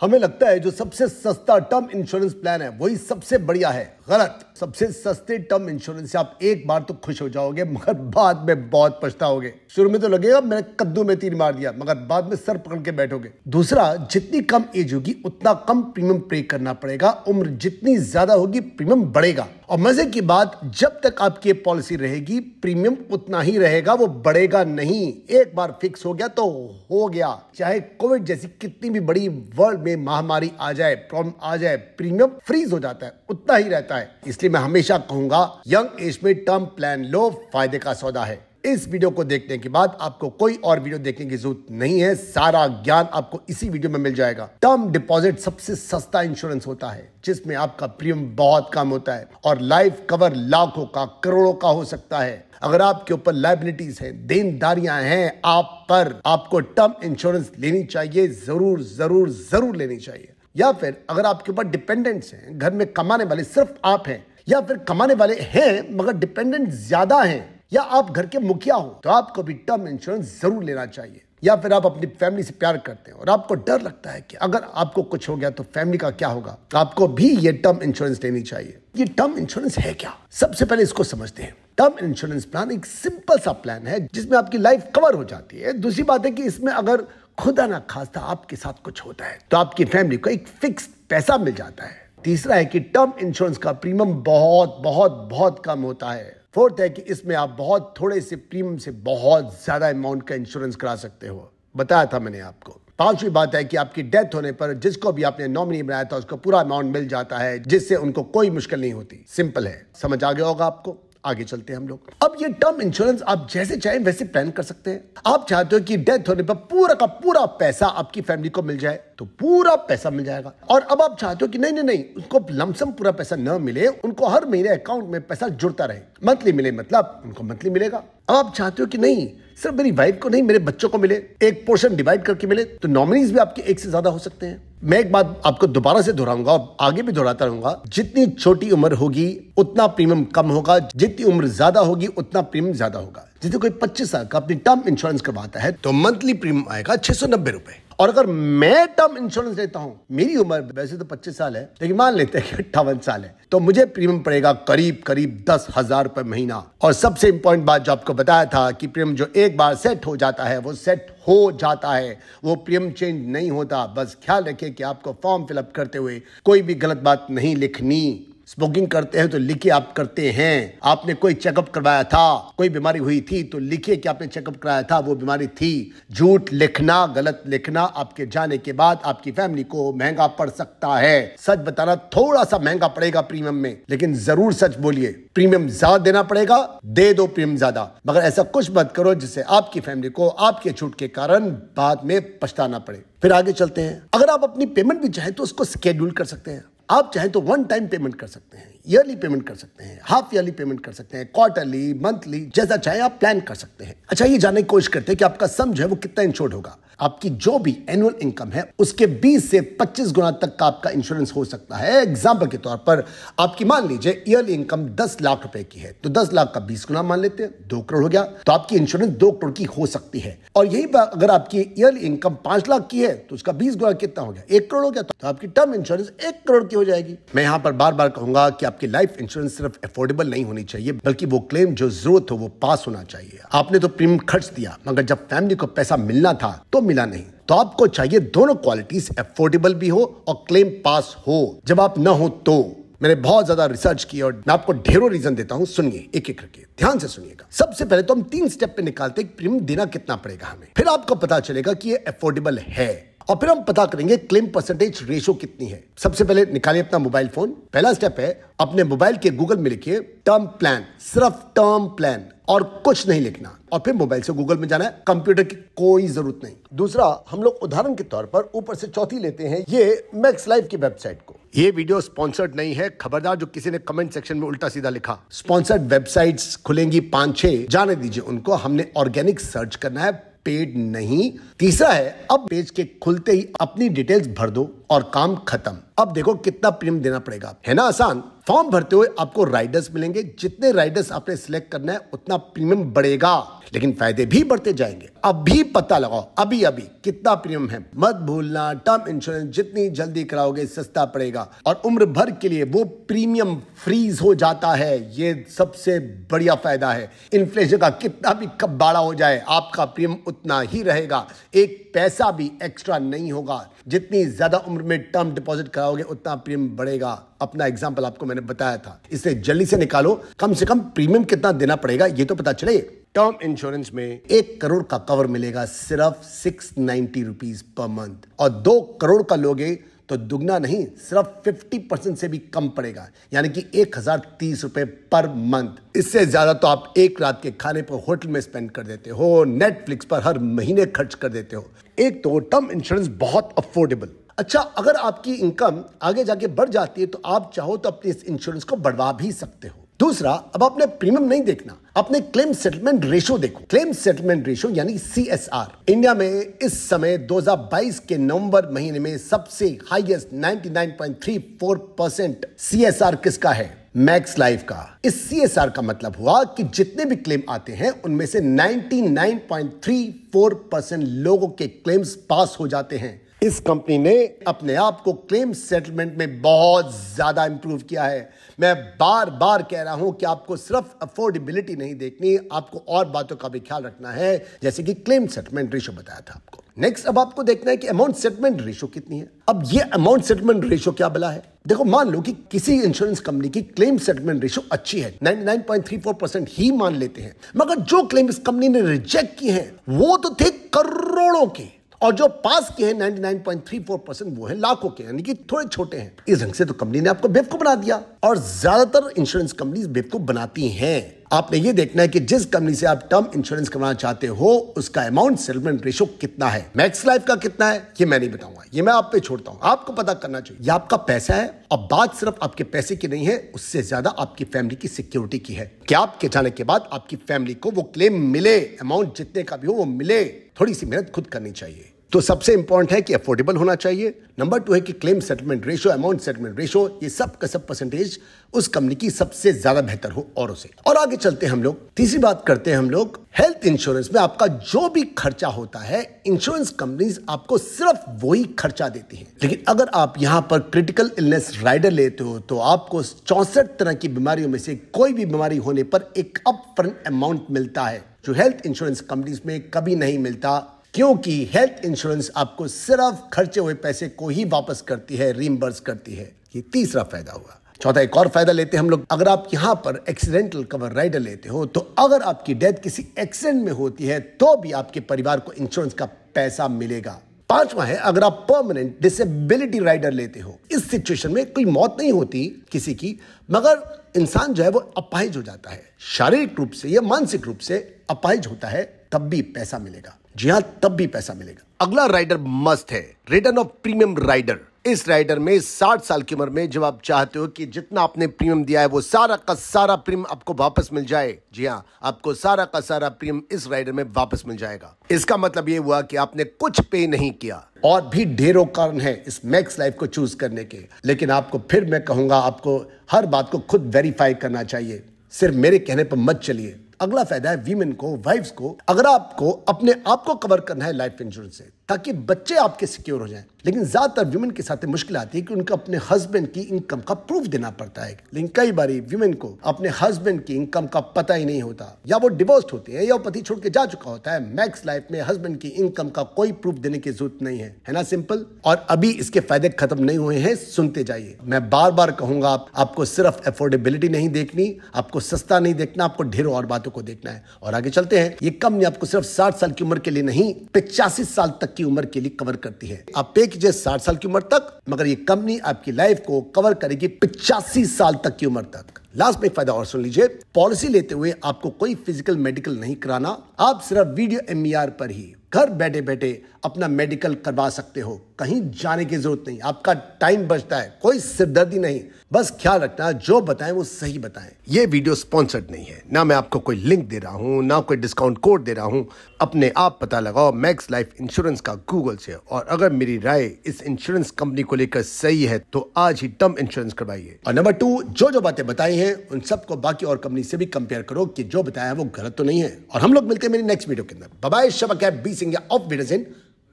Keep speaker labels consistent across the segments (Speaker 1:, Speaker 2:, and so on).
Speaker 1: हमें लगता है जो सबसे सस्ता टर्म इंश्योरेंस प्लान है वही सबसे बढ़िया है गलत सबसे सस्ते टर्म इंश्योरेंस से आप एक बार तो खुश हो जाओगे मगर बाद में बहुत पछताओगे शुरू में तो लगेगा मैंने कद्दू में तीर मार दिया मगर बाद में सर पकड़ के बैठोगे दूसरा जितनी कम एज होगी उतना कम प्रीमियम पे करना पड़ेगा उम्र जितनी ज्यादा होगी प्रीमियम बढ़ेगा और मज़े की बात जब तक आपकी पॉलिसी रहेगी प्रीमियम उतना ही रहेगा वो बढ़ेगा नहीं एक बार फिक्स हो गया तो हो गया चाहे कोविड जैसी कितनी भी बड़ी वर्ल्ड में महामारी आ जाए प्रॉब्लम आ जाए प्रीमियम फ्रीज हो जाता है उतना ही रहता है इसलिए मैं हमेशा कहूंगा यंग एज में टर्म प्लान लो फायदे का सौदा है इस वीडियो को देखने के बाद आपको कोई और वीडियो देखने की जरूरत नहीं है सारा ज्ञान आपको इसी वीडियो में मिल जाएगा टर्म डिपॉजिट सबसे सस्ता इंश्योरेंस होता है जिसमें आपका प्रीमियम बहुत कम होता है और लाइफ कवर लाखों का करोड़ों का हो सकता है अगर आपके ऊपर लाइबिलिटीज हैं देनदारियां हैं आप पर आपको टर्म इंश्योरेंस लेनी चाहिए जरूर जरूर जरूर लेनी चाहिए या फिर अगर आपके ऊपर डिपेंडेंट्स हैं घर में कमाने वाले सिर्फ आप हैं या फिर कमाने वाले हैं मगर डिपेंडेंट ज्यादा हैं या आप घर के मुखिया हो तो आपको भी टर्म इंश्योरेंस जरूर लेना चाहिए या फिर आप अपनी फैमिली से प्यार करते हैं और आपको डर लगता है कि अगर आपको कुछ हो गया तो फैमिली का क्या होगा आपको भी ये टर्म इंश्योरेंस लेनी चाहिए ये टर्म इंश्योरेंस है क्या सबसे पहले इसको समझते हैं टर्म इंश्योरेंस प्लान एक सिंपल सा प्लान है जिसमें आपकी लाइफ कवर हो जाती है दूसरी बात है कि इसमें अगर खुदा ना खास्ता आपके साथ कुछ होता है तो आपकी फैमिली को एक फिक्स पैसा मिल जाता है तीसरा है कि टर्म इंश्योरेंस का प्रीमियम बहुत बहुत बहुत कम होता है फोर्थ है कि इसमें आप बहुत थोड़े से प्रीमियम से बहुत ज़्यादा अमाउंट का इंश्योरेंस करा सकते हो बताया था मैंने आपको पांचवी बात है कि आपकी डेथ होने पर जिसको भी आपने नॉमिनी बनाया था उसको पूरा अमाउंट मिल जाता है जिससे उनको कोई मुश्किल नहीं होती सिंपल है समझ आ गया होगा आपको आगे चलते हैं हम लोग अब ये टर्म इंश्योरेंस आप जैसे चाहें वैसे प्लान कर सकते हैं आप चाहते हो कि डेथ होने पर पूरा का पूरा पैसा आपकी फैमिली को मिल जाए तो पूरा पैसा मिल जाएगा और अब आप चाहते हो कि नहीं नहीं नहीं उनको लमसम पूरा पैसा न मिले उनको हर महीने अकाउंट में पैसा जुड़ता रहे मंथली मिले मतलब उनको मंथली मिलेगा अब आप चाहते हो कि नहीं सिर्फ मेरी वाइफ को नहीं मेरे बच्चों को मिले एक पोर्शन डिवाइड करके मिले तो नॉमिनीज भी आपके एक से ज्यादा हो सकते हैं मैं एक बात आपको दोबारा से दोहराऊंगा और आगे भी दोहराता रहूंगा जितनी छोटी उम्र होगी उतना प्रीमियम कम होगा जितनी उम्र ज्यादा होगी उतना प्रीमियम ज्यादा होगा जिसे कोई पच्चीस साल का अपनी टर्म इंश्योरेंस करवाता है तो मंथली प्रीमियम आएगा छह सौ नब्बे रुपए और अगर मैं टर्म इंश्योरेंस लेता हूँ मेरी उम्र वैसे तो पच्चीस साल है लेकिन मान लेते हैं कि अट्ठावन साल है तो मुझे प्रीमियम पड़ेगा करीब करीब दस हजार रुपए महीना और सबसे इंपॉर्टेंट बात जो आपको बताया था कि प्रीमियम जो एक बार सेट हो जाता है वो सेट हो जाता है वो प्रीमियम चेंज नहीं होता बस ख्याल रखे कि आपको फॉर्म फिलअप करते हुए कोई भी गलत बात नहीं लिखनी स्मोकिंग करते हैं तो लिखिए आप करते हैं आपने कोई चेकअप करवाया था कोई बीमारी हुई थी तो लिखिए कि आपने चेकअप कराया था वो बीमारी थी झूठ लिखना गलत लिखना आपके जाने के बाद आपकी फैमिली को महंगा पड़ सकता है सच बताना थोड़ा सा महंगा पड़ेगा प्रीमियम में लेकिन जरूर सच बोलिए प्रीमियम ज्यादा देना पड़ेगा दे दो प्रीमियम ज्यादा मगर ऐसा कुछ मत करो जिससे आपकी फैमिली को आपके छूट के कारण बाद में पछताना पड़े फिर आगे चलते हैं अगर आप अपनी पेमेंट भी चाहें तो उसको स्केड्यूल कर सकते हैं आप चाहें तो वन टाइम पेमेंट कर सकते हैं ईयरली पेमेंट कर सकते हैं हाफ ईयरली पेमेंट कर सकते हैं क्वार्टरली मंथली जैसा चाहे आप प्लान कर सकते हैं अच्छा ये जानने की कोशिश करते हैं कि आपका सम जो है वो कितना इंश्योर्ड होगा आपकी जो भी एनुअल इनकम है उसके 20 से 25 गुना तक का आपका इंश्योरेंस हो सकता है एग्जाम्पल के तौर पर आपकी मान लीजिए ईयरली इनकम 10 लाख रुपए की है तो 10 लाख का 20 गुना मान लेते हैं दो करोड़ हो गया तो आपकी इंश्योरेंस दो करोड़ की हो सकती है और यही अगर आपकी ईयरली इनकम पांच लाख की है तो उसका बीस गुना कितना हो गया एक करोड़ हो गया तो आपकी टर्म इंश्योरेंस एक करोड़ की हो जाएगी मैं यहाँ पर बार बार कहूंगा कि आपकी लाइफ इंश्योरेंस सिर्फ अफोर्डेबल नहीं होनी चाहिए बल्कि वो क्लेम जो जरूरत हो वो पास होना चाहिए आपने तो प्रीमियम खर्च दिया मगर जब फैमिली को पैसा मिलना था तो मिला नहीं तो आपको चाहिए दोनों क्वालिटीज एफोर्डेबल भी हो और क्लेम पास हो जब आप ना हो तो मैंने बहुत ज्यादा रिसर्च की और मैं आपको ढेरों रीजन देता हूँ सुनिए एक एक करके ध्यान से सुनिएगा सबसे पहले तो हम तीन स्टेप पे निकालते हैं प्रीमियम देना कितना पड़ेगा हमें फिर आपको पता चलेगा कि ये अफोर्डेबल है और फिर हम पता करेंगे क्लेम परसेंटेज रेशो कितनी है सबसे पहले निकालिए अपना मोबाइल फोन पहला स्टेप है अपने मोबाइल के गूगल में लिखिए टर्म प्लान सिर्फ टर्म प्लान और कुछ नहीं लिखना और फिर मोबाइल से गूगल में जाना है कंप्यूटर की कोई जरूरत नहीं दूसरा हम लोग उदाहरण के तौर पर ऊपर से चौथी लेते हैं ये मैक्स लाइव की वेबसाइट को ये वीडियो स्पॉन्सर्ड नहीं है खबरदार जो किसी ने कमेंट सेक्शन में उल्टा सीधा लिखा स्पॉन्सर्ड वेबसाइट खुलेंगी पांच छह जाने दीजिए उनको हमने ऑर्गेनिक सर्च करना है पेड नहीं तीसरा है अब पेज के खुलते ही अपनी डिटेल्स भर दो और काम खत्म अब देखो कितना प्रीमियम देना पड़ेगा है ना आसान फॉर्म भरते हुए आपको राइडर्स मिलेंगे जितने राइडर्स आपने सिलेक्ट करना है उतना प्रीमियम बढ़ेगा लेकिन फायदे भी बढ़ते जाएंगे अभी पता लगाओ अभी अभी कितना प्रीमियम है मत भूलना टर्म इंश्योरेंस जितनी जल्दी कराओगे सस्ता पड़ेगा और उम्र भर के लिए वो प्रीमियम फ्रीज हो जाता है ये सबसे बढ़िया फायदा है इन्फ्लेशन का कितना भी बाड़ा हो जाए आपका प्रीमियम उतना ही रहेगा एक पैसा भी एक्स्ट्रा नहीं होगा जितनी ज्यादा उम्र में टर्म डिपॉजिट कराओ लगाओगे उतना प्रीमियम बढ़ेगा अपना एग्जाम्पल आपको मैंने बताया था इसे जल्दी से निकालो कम से कम प्रीमियम कितना देना पड़ेगा ये तो पता चले टर्म इंश्योरेंस में एक करोड़ का कवर मिलेगा सिर्फ six ninety rupees per month और दो करोड़ का लोगे तो दुगना नहीं सिर्फ 50 परसेंट से भी कम पड़ेगा यानी कि एक हजार तीस रुपए पर मंथ इससे ज्यादा तो आप एक रात के खाने पर होटल में स्पेंड कर देते हो नेटफ्लिक्स पर हर महीने खर्च कर देते हो एक तो टर्म इंश्योरेंस बहुत अफोर्डेबल अच्छा अगर आपकी इनकम आगे जाके बढ़ जाती है तो आप चाहो तो अपने इस इंश्योरेंस को बढ़वा भी सकते हो दूसरा अब आपने प्रीमियम नहीं देखना अपने क्लेम सेटलमेंट रेशो देखो क्लेम सेटलमेंट रेशो यानी सी एस आर इंडिया में इस समय 2022 के नवंबर महीने में सबसे highest 99.34 percent C S R किसका है मैक्स लाइफ का इस सी एस आर का मतलब हुआ कि जितने भी क्लेम आते हैं उनमें से 99.34 परसेंट लोगों के क्लेम्स पास हो जाते हैं इस कंपनी ने अपने आप को क्लेम सेटलमेंट में बहुत ज़्यादा इंप्रूव किया है मैं बार बार कह रहा हूं कि आपको सिर्फ अफोर्डेबिलिटी नहीं देखनी आपको और बातों का भी ख्याल रखना है जैसे कि क्लेम सेटलमेंट रेशो बताया था आपको नेक्स्ट अब आपको देखना है कि अमाउंट सेटलमेंट रेशो कितनी है अब ये अमाउंट सेटलमेंट रेशो क्या बला है देखो मान लो कि किसी इंश्योरेंस कंपनी की क्लेम सेटलमेंट रेशो अच्छी है 99.34 परसेंट ही मान लेते हैं मगर जो क्लेम इस कंपनी ने रिजेक्ट किए हैं वो तो थे करोड़ों के और जो पास के हैं 99.34 परसेंट वो है लाखों के यानी कि थोड़े छोटे हैं इस ढंग से तो कंपनी ने आपको बेवकूफ बना दिया और ज्यादातर इंश्योरेंस कंपनी बेवकूफ बनाती हैं आपने ये देखना है कि जिस कंपनी से आप टर्म इंश्योरेंस करवाना चाहते हो उसका अमाउंट सेटलमेंट रेशो कितना है मैक्स लाइफ का कितना है ये मैं नहीं बताऊंगा ये मैं आप पे छोड़ता हूँ आपको पता करना चाहिए ये आपका पैसा है अब बात सिर्फ आपके पैसे की नहीं है उससे ज्यादा आपकी फैमिली की सिक्योरिटी की है कि आपके जाने के बाद आपकी फैमिली को वो क्लेम मिले अमाउंट जितने का भी हो वो मिले थोड़ी सी मेहनत खुद करनी चाहिए तो सबसे इंपॉर्टेंट है कि अफोर्डेबल होना चाहिए नंबर टू है कि claim settlement ratio amount settlement ratio ये सब का सब परसेंटेज उस कंपनी की सबसे ज्यादा बेहतर हो और उसे और आगे चलते हैं हम लोग तीसरी बात करते हैं हम लोग हेल्थ इंश्योरेंस में आपका जो भी खर्चा होता है इंश्योरेंस कंपनीज आपको सिर्फ वही खर्चा देती है लेकिन अगर आप यहाँ पर क्रिटिकल इलनेस राइडर लेते हो तो आपको चौसठ तरह की बीमारियों में से कोई भी बीमारी होने पर एक अप फ्रंट अमाउंट मिलता है जो हेल्थ इंश्योरेंस कंपनीज में कभी नहीं मिलता क्योंकि हेल्थ इंश्योरेंस आपको सिर्फ खर्चे हुए पैसे को ही वापस करती है रिमबर्स करती है ये तीसरा फायदा हुआ चौथा एक और फायदा लेते हैं हम लोग अगर आप यहाँ पर एक्सीडेंटल कवर राइडर लेते हो तो अगर आपकी डेथ किसी एक्सीडेंट में होती है तो भी आपके परिवार को इंश्योरेंस का पैसा मिलेगा पांचवा है अगर आप परमानेंट डिसेबिलिटी राइडर लेते हो इस सिचुएशन में कोई मौत नहीं होती किसी की मगर इंसान जो है वो अपाहिज हो जाता है शारीरिक रूप से या मानसिक रूप से अपाहिज होता है तब भी पैसा मिलेगा जी हाँ तब भी पैसा मिलेगा अगला राइडर मस्त है रिटर्न ऑफ प्रीमियम राइडर इस राइडर में 60 साल की उम्र में जब आप चाहते हो कि जितना आपने प्रीमियम दिया है वो सारा का सारा प्रीमियम आपको वापस मिल जाए जी हाँ आपको सारा का सारा प्रीमियम इस राइडर में वापस मिल जाएगा इसका मतलब ये हुआ कि आपने कुछ पे नहीं किया और भी ढेरों कारण है इस मैक्स लाइफ को चूज करने के लेकिन आपको फिर मैं कहूंगा आपको हर बात को खुद वेरीफाई करना चाहिए सिर्फ मेरे कहने पर मत चलिए अगला फायदा है वीमेन को वाइफ्स को अगर आपको अपने आप को कवर करना है लाइफ इंश्योरेंस से ताकि बच्चे आपके सिक्योर हो जाएं लेकिन ज़्यादातर वुमेन के साथ मुश्किल आती है कि उनका अपने हस्बैंड की इनकम का प्रूफ देना पड़ता है लेकिन कई बार वुमेन को अपने हस्बैंड की इनकम का पता ही नहीं होता या वो डिवोर्स होते हैं या पति छोड़ के जा चुका होता है मैक्स लाइफ में हस्बैंड की इनकम का कोई प्रूफ देने की जरूरत नहीं है है ना सिंपल और अभी इसके फायदे खत्म नहीं हुए हैं सुनते जाइए मैं बार बार कहूंगा आप, आपको सिर्फ अफोर्डेबिलिटी नहीं देखनी आपको सस्ता नहीं देखना आपको ढेरों और बातों को देखना है और आगे चलते हैं ये कम आपको सिर्फ साठ साल की उम्र के लिए नहीं पिचासी साल तक की उम्र के लिए कवर करती है आप पे कीजिए साठ साल की उम्र तक मगर ये कंपनी आपकी लाइफ को कवर करेगी पिचासी साल तक की उम्र तक लास्ट में फायदा और सुन लीजिए पॉलिसी लेते हुए आपको कोई फिजिकल मेडिकल नहीं कराना आप सिर्फ वीडियो एम e पर ही घर बैठे बैठे अपना मेडिकल करवा सकते हो कहीं जाने की जरूरत नहीं आपका टाइम बचता है कोई सिरदर्दी नहीं बस ख्याल रखना जो बताएं वो सही बताएं ये वीडियो स्पॉन्सर्ड नहीं है ना मैं आपको कोई लिंक दे रहा हूँ ना कोई डिस्काउंट कोड दे रहा हूँ अपने आप पता लगाओ मैक्स लाइफ इंश्योरेंस का गूगल से और अगर मेरी राय इस इंश्योरेंस कंपनी को लेकर सही है तो आज ही टर्म इंश्योरेंस करवाइए और नंबर टू जो जो बातें बताई है उन सबको बाकी और कंपनी से भी कंपेयर करो कि जो बताया है वो गलत तो नहीं है और हम लोग मिलते हैं मेरी नेक्स्ट वीडियो के अंदर बबाई शबक है சிங் ஆஃப் விடசின்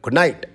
Speaker 1: குட் நைட்